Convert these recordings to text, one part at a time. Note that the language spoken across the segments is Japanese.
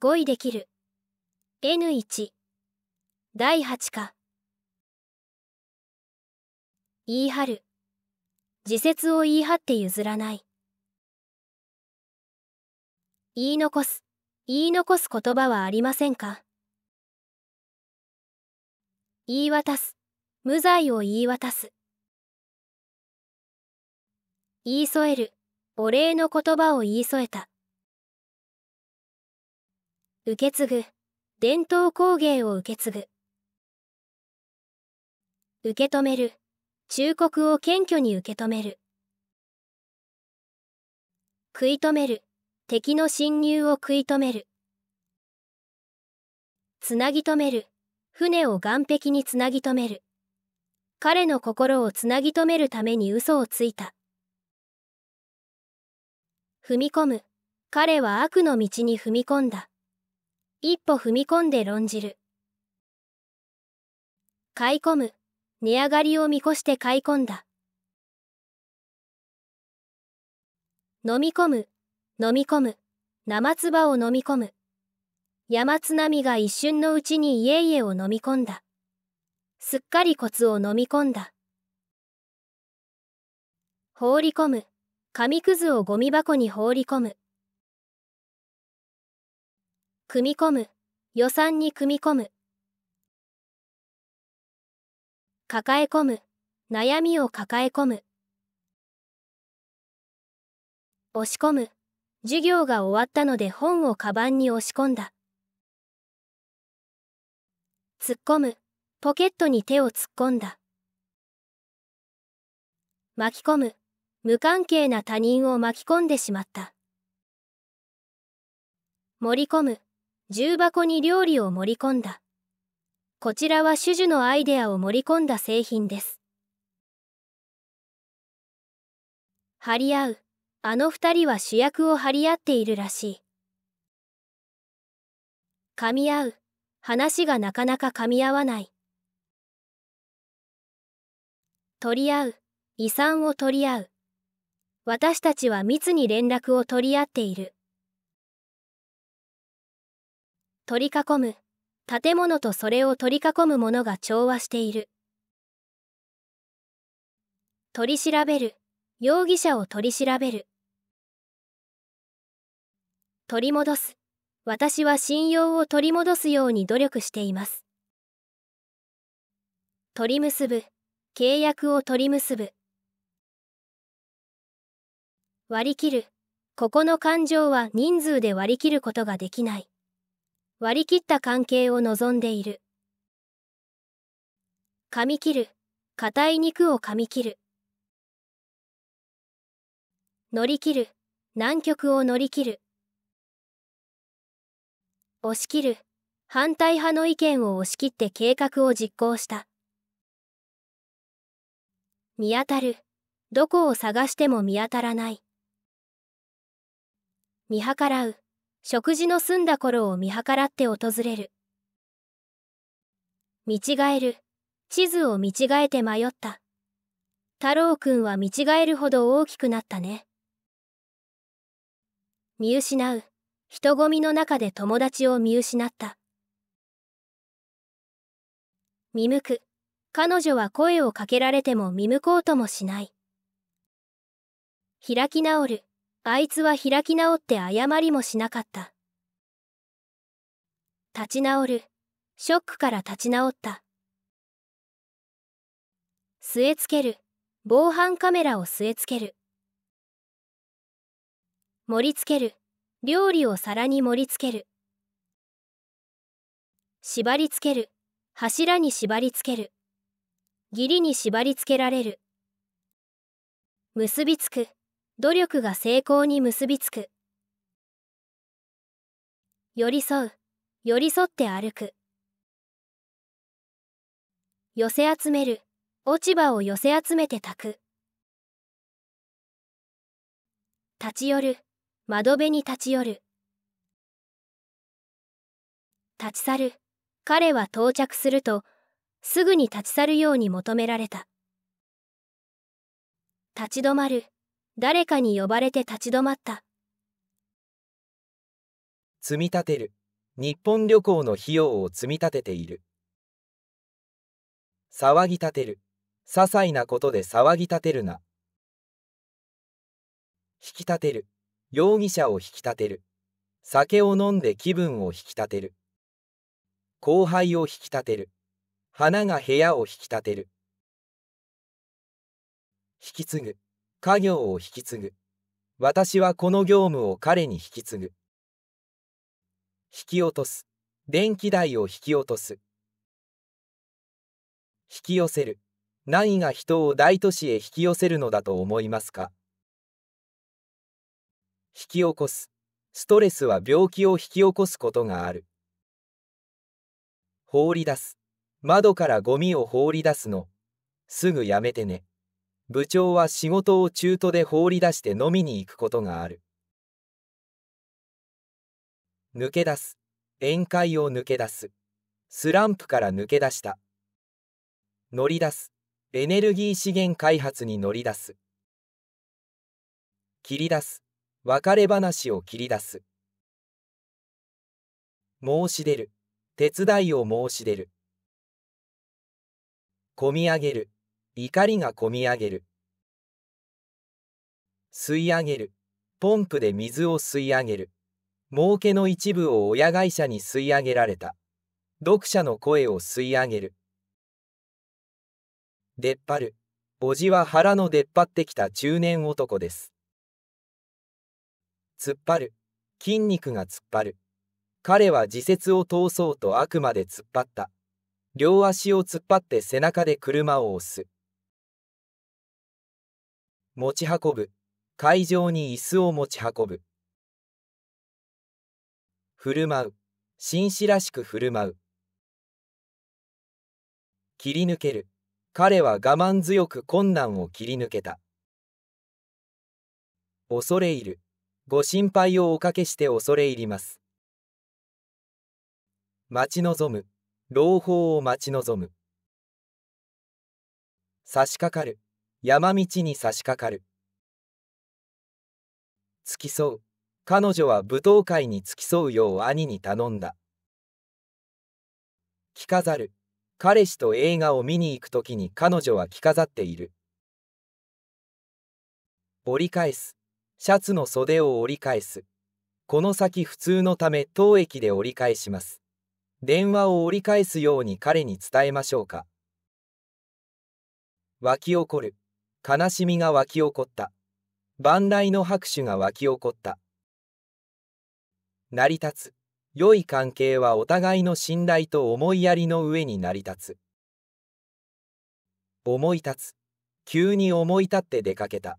語彙できる。N1 第8課言い張る。自説を言い張って譲らない。言い残す。言い残す言葉はありませんか言い渡す。無罪を言い渡す。言い添える。お礼の言葉を言い添えた。受け継ぐ伝統工芸を受け継ぐ受け止める忠告を謙虚に受け止める食い止める敵の侵入を食い止めるつなぎ止める船を岸壁につなぎ止める彼の心をつなぎ止めるために嘘をついた踏み込む彼は悪の道に踏み込んだ一歩踏み込んで論じる。買い込む、値上がりを見越して買い込んだ。飲み込む、飲み込む、生唾を飲み込む。山津波が一瞬のうちに家々を飲み込んだ。すっかりコツを飲み込んだ。放り込む、紙くずをゴミ箱に放り込む。組み込む予算に組み込む抱え込む悩みを抱え込む押し込む授業が終わったので本をカバンに押し込んだ突っ込むポケットに手を突っ込んだ巻き込む無関係な他人を巻き込んでしまった盛り込む重箱に料理を盛り込んだ。こちらは主樹のアイデアを盛り込んだ製品です。張り合う。あの二人は主役を張り合っているらしい。噛み合う。話がなかなか噛み合わない。取り合う。遺産を取り合う。私たちは密に連絡を取り合っている。取り囲む建物とそれを取り囲むものが調和している取り調べる容疑者を取り調べる取り戻す私は信用を取り戻すように努力しています取り結ぶ契約を取り結ぶ割り切るここの感情は人数で割り切ることができない割り切った関係を望んでいる噛み切る硬い肉を噛み切る乗り切る難局を乗り切る押し切る反対派の意見を押し切って計画を実行した見当たるどこを探しても見当たらない見計らう食事の済んだ頃を見計らって訪れる。見違える。地図を見違えて迷った。太郎くんは見違えるほど大きくなったね。見失う。人混みの中で友達を見失った。見向く。彼女は声をかけられても見向こうともしない。開き直る。あいつは開き直って謝りもしなかった。立ち直る。ショックから立ち直った。据え付ける。防犯カメラを据え付ける。盛り付ける。料理を皿に盛り付ける。縛り付ける。柱に縛り付ける。義理に縛り付けられる。結びつく。努力が成功に結びつく寄り添う寄り添って歩く寄せ集める落ち葉を寄せ集めて炊く立ち寄る窓辺に立ち寄る立ち去る彼は到着するとすぐに立ち去るように求められた立ち止まる誰かに呼ばれて立ち止まった積み立てる日本旅行の費用を積み立てている騒ぎ立てる些細なことで騒ぎ立てるな引き立てる容疑者を引き立てる酒を飲んで気分を引き立てる後輩を引き立てる花が部屋を引き立てる引き継ぐ家業を引き継ぐ。私はこの業務を彼に引き継ぐ。引き落とす。電気代を引き落とす。引き寄せる。何が人を大都市へ引き寄せるのだと思いますか引き起こす。ストレスは病気を引き起こすことがある。放り出す。窓からゴミを放り出すの。すぐやめてね。部長は仕事を中途で放り出して飲みに行くことがある。抜け出す。宴会を抜け出す。スランプから抜け出した。乗り出す。エネルギー資源開発に乗り出す。切り出す。別れ話を切り出す。申し出る。手伝いを申し出る。込み上げる。怒りがこみ上げる吸い上げるポンプで水を吸い上げる儲けの一部を親会社に吸い上げられた読者の声を吸い上げる出っ張る叔父は腹の出っ張ってきた中年男です突っ張る筋肉が突っ張る彼は自説を通そうとあくまで突っ張った両足を突っ張って背中で車を押す持ち運ぶ会場に椅子を持ち運ぶ振る舞う紳士らしく振る舞う切り抜ける彼は我慢強く困難を切り抜けた恐れ入るご心配をおかけして恐れ入ります待ち望む朗報を待ち望む差し掛かる山道に差し掛かる付き添う彼女は舞踏会に付き添うよう兄に頼んだ着飾る彼氏と映画を見に行くときに彼女は着飾っている折り返すシャツの袖を折り返すこの先普通のため当駅で折り返します電話を折り返すように彼に伝えましょうか湧き起こる悲しみが沸き起こった万来の拍手が沸き起こった成り立つ良い関係はお互いの信頼と思いやりの上に成り立つ思い立つ急に思い立って出かけた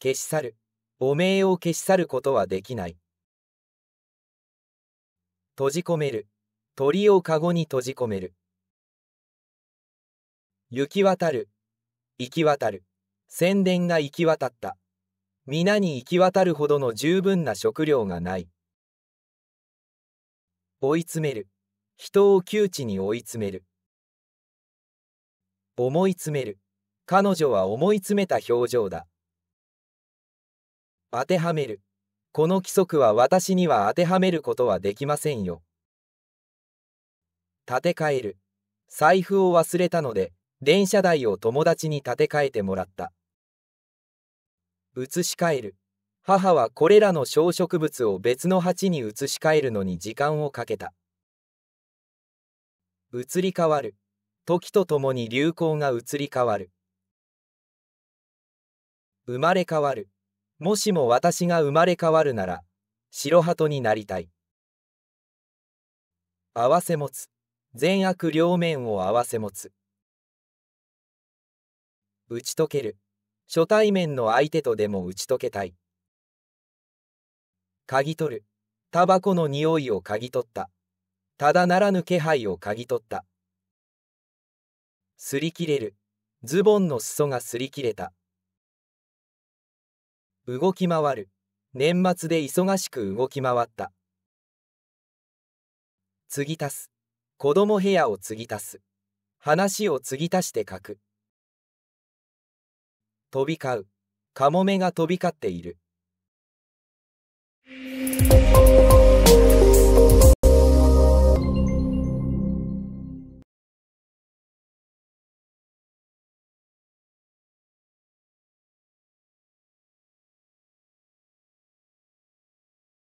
消し去る汚名を消し去ることはできない閉じ込める鳥をかごに閉じ込める行き渡る行き渡る。宣伝が行き渡った。皆に行き渡るほどの十分な食料がない。追い詰める。人を窮地に追い詰める。思い詰める。彼女は思い詰めた表情だ。当てはめる。この規則は私には当てはめることはできませんよ。立て替える。財布を忘れたので、電車代を友達に立て替えてもらった。移し替える。母はこれらの小植物を別の鉢に移し替えるのに時間をかけた。移り変わる。時とともに流行が移り変わる。生まれ変わる。もしも私が生まれ変わるなら、白鳩になりたい。合わせ持つ。善悪両面を合わせ持つ。打ち解ける。初対面の相手とでも打ち解けたい。嗅ぎ取る。タバコの匂いを嗅ぎ取った。ただならぬ気配を嗅ぎ取った。擦り切れる。ズボンの裾が擦り切れた。動き回る。年末で忙しく動き回った。継ぎ足す。子供部屋を継ぎ足す。話を継ぎ足して書く。飛び交う。カモメが飛び交っている。